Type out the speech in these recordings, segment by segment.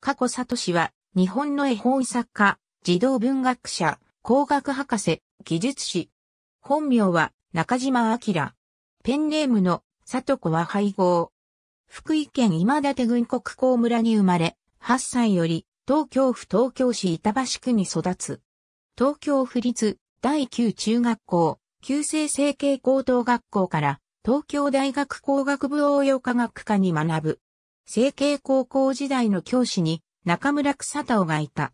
過去氏は、日本の絵本作家、児童文学者、工学博士、技術士。本名は、中島明。ペンネームの、里子は配合。福井県今立郡国公村に生まれ、8歳より、東京府東京市板橋区に育つ。東京府立、第9中学校、旧制成形高等学校から、東京大学工学部応用科学科に学ぶ。成慶高校時代の教師に中村草太がいた。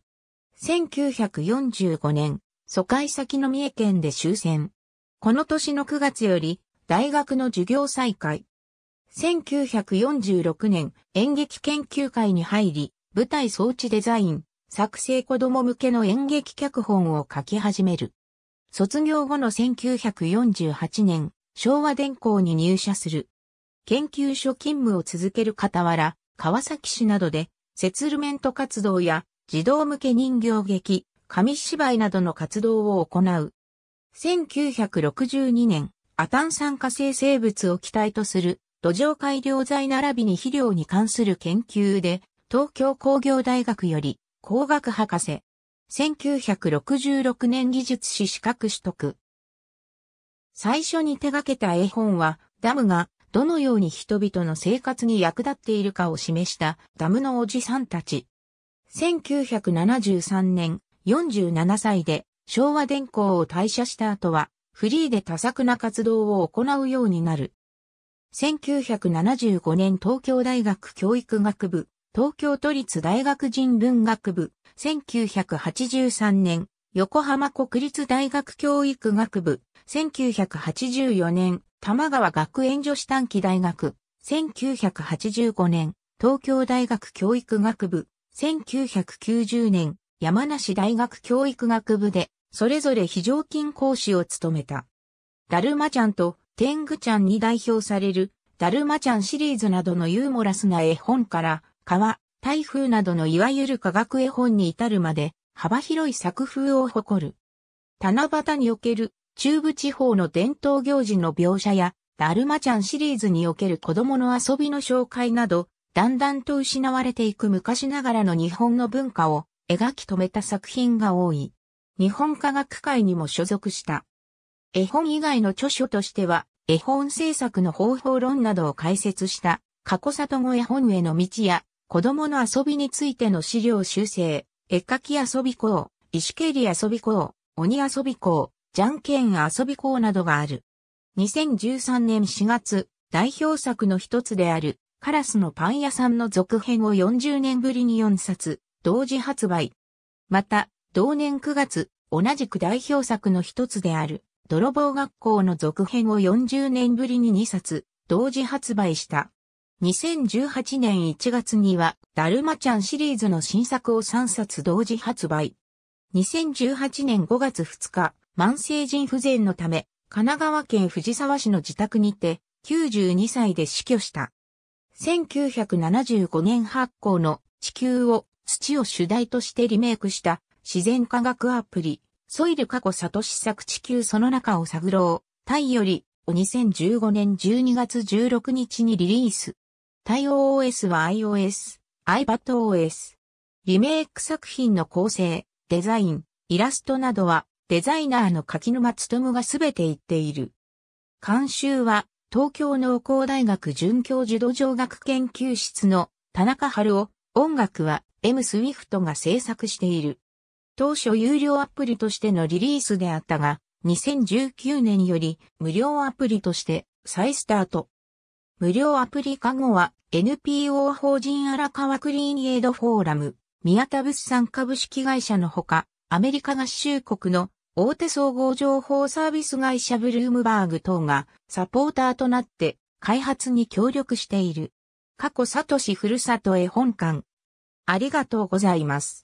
1945年、疎開先の三重県で終戦。この年の9月より大学の授業再開。1946年演劇研究会に入り、舞台装置デザイン、作成子供向けの演劇脚本を書き始める。卒業後の1948年、昭和電工に入社する。研究所勤務を続ける傍ら、川崎市などで、セツルメント活動や、児童向け人形劇、紙芝居などの活動を行う。1962年、アタン酸化性生物を期体とする土壌改良剤並びに肥料に関する研究で、東京工業大学より工学博士。1966年技術士資格取得。最初に手掛けた絵本は、ダムがどのように人々の生活に役立っているかを示したダムのおじさんたち。1973年47歳で昭和電工を退社した後はフリーで多作な活動を行うようになる。1975年東京大学教育学部、東京都立大学人文学部、1983年横浜国立大学教育学部、1984年玉川学園女子短期大学、1985年、東京大学教育学部、1990年、山梨大学教育学部で、それぞれ非常勤講師を務めた。ダルマちゃんと天狗ちゃんに代表される、ダルマちゃんシリーズなどのユーモラスな絵本から、川、台風などのいわゆる科学絵本に至るまで、幅広い作風を誇る。七夕における中部地方の伝統行事の描写や、ダルマちゃんシリーズにおける子供の遊びの紹介など、だんだんと失われていく昔ながらの日本の文化を描き留めた作品が多い。日本科学会にも所属した。絵本以外の著書としては、絵本制作の方法論などを解説した、過去里子絵本への道や、子供の遊びについての資料修正、絵描き遊び校、石蹴り遊び校、鬼遊び校、じゃんけん遊び校などがある。2013年4月、代表作の一つである、カラスのパン屋さんの続編を40年ぶりに4冊、同時発売。また、同年9月、同じく代表作の一つである、泥棒学校の続編を40年ぶりに2冊、同時発売した。2018年1月には、ダルマちゃんシリーズの新作を3冊同時発売。2018年5月2日、慢性腎不全のため、神奈川県藤沢市の自宅にて、92歳で死去した。1975年発行の地球を土を主題としてリメイクした自然科学アプリ、ソイル過去里試作地球その中を探ろう、タイより2015年12月16日にリリース。対応 OS は iOS、iPadOS。リメイク作品の構成、デザイン、イラストなどはデザイナーの柿沼努がすべて言っている。監修は、東京農工大学准教授土壌学研究室の田中春夫、音楽は M スウィフトが制作している。当初有料アプリとしてのリリースであったが、2019年より無料アプリとして再スタート。無料アプリ化後は NPO 法人荒川クリーンエイドフォーラム、宮田物産株式会社のほか、アメリカ合衆国の大手総合情報サービス会社ブルームバーグ等がサポーターとなって開発に協力している。過去サトシふるさと絵本館。ありがとうございます。